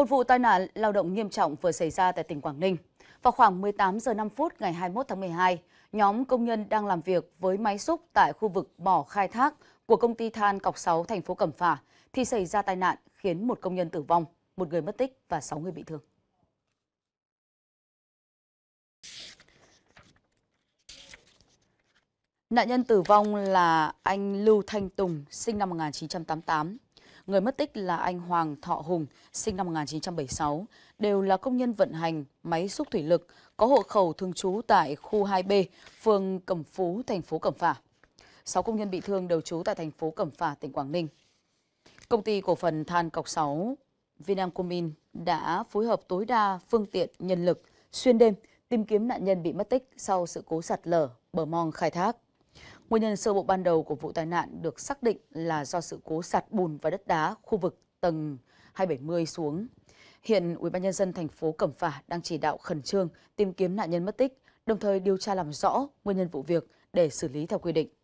Một vụ tai nạn lao động nghiêm trọng vừa xảy ra tại tỉnh Quảng Ninh. Vào khoảng 18 giờ 5 phút ngày 21 tháng 12, nhóm công nhân đang làm việc với máy xúc tại khu vực mỏ khai thác của công ty than Cọc 6 thành phố Cẩm Phả thì xảy ra tai nạn khiến một công nhân tử vong, một người mất tích và 6 người bị thương. Nạn nhân tử vong là anh Lưu Thanh Tùng, sinh năm 1988, Người mất tích là anh Hoàng Thọ Hùng, sinh năm 1976, đều là công nhân vận hành máy xúc thủy lực, có hộ khẩu thường trú tại khu 2B, phường Cẩm Phú, thành phố Cẩm Phả. 6 công nhân bị thương đều trú tại thành phố Cẩm Phả, tỉnh Quảng Ninh. Công ty cổ phần than cọc 6 Vinamcomin đã phối hợp tối đa phương tiện nhân lực xuyên đêm tìm kiếm nạn nhân bị mất tích sau sự cố sạt lở bờ mong khai thác. Nguyên nhân sơ bộ ban đầu của vụ tai nạn được xác định là do sự cố sạt bùn và đất đá khu vực tầng 270 xuống. Hiện UBND thành phố Cẩm Phả đang chỉ đạo khẩn trương tìm kiếm nạn nhân mất tích, đồng thời điều tra làm rõ nguyên nhân vụ việc để xử lý theo quy định.